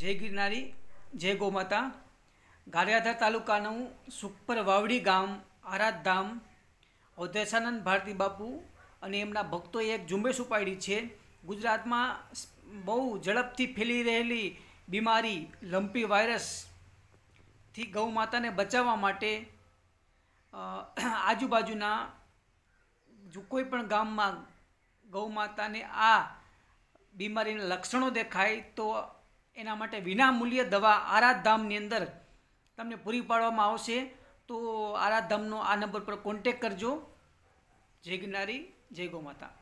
જય ગિરનારી જય ગોમાતા ગારિયાધર તાલુકાનું સુપર વાવડી ગામ આરાધધામ અવધેશાનંદ ભારતી બાપુ અને એમના ભક્તોએ એક ઝુંબેશ ઉપાડી છે ગુજરાતમાં બહુ ઝડપથી ફેલી રહેલી બીમારી લંપી વાયરસથી ગૌ માતાને બચાવવા માટે આજુબાજુના કોઈ પણ ગામમાં ગૌ માતાને આ બીમારીના લક્ષણો દેખાય તો એના માટે વિનામૂલ્ય દવા આરાધામની અંદર તમને પૂરી પાડવામાં આવશે તો આરાધામનો આ નંબર પર કોન્ટેક કરજો જય ગિરનારી જય ગૌ માતા